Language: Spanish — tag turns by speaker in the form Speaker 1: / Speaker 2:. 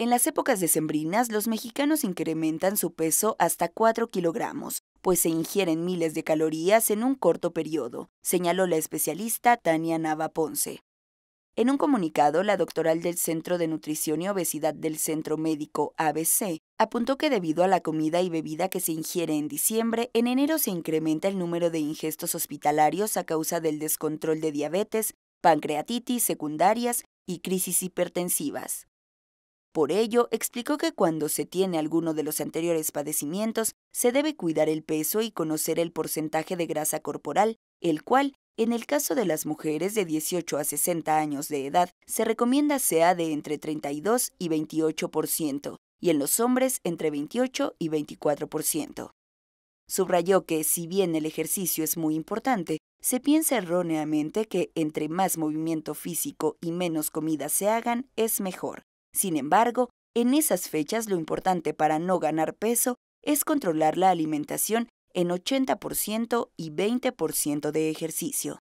Speaker 1: En las épocas decembrinas, los mexicanos incrementan su peso hasta 4 kilogramos, pues se ingieren miles de calorías en un corto periodo, señaló la especialista Tania Nava Ponce. En un comunicado, la doctoral del Centro de Nutrición y Obesidad del Centro Médico ABC apuntó que debido a la comida y bebida que se ingiere en diciembre, en enero se incrementa el número de ingestos hospitalarios a causa del descontrol de diabetes, pancreatitis secundarias y crisis hipertensivas. Por ello, explicó que cuando se tiene alguno de los anteriores padecimientos, se debe cuidar el peso y conocer el porcentaje de grasa corporal, el cual, en el caso de las mujeres de 18 a 60 años de edad, se recomienda sea de entre 32 y 28%, y en los hombres entre 28 y 24%. Subrayó que, si bien el ejercicio es muy importante, se piensa erróneamente que entre más movimiento físico y menos comida se hagan, es mejor sin embargo, en esas fechas lo importante para no ganar peso es controlar la alimentación en 80% y 20% de ejercicio.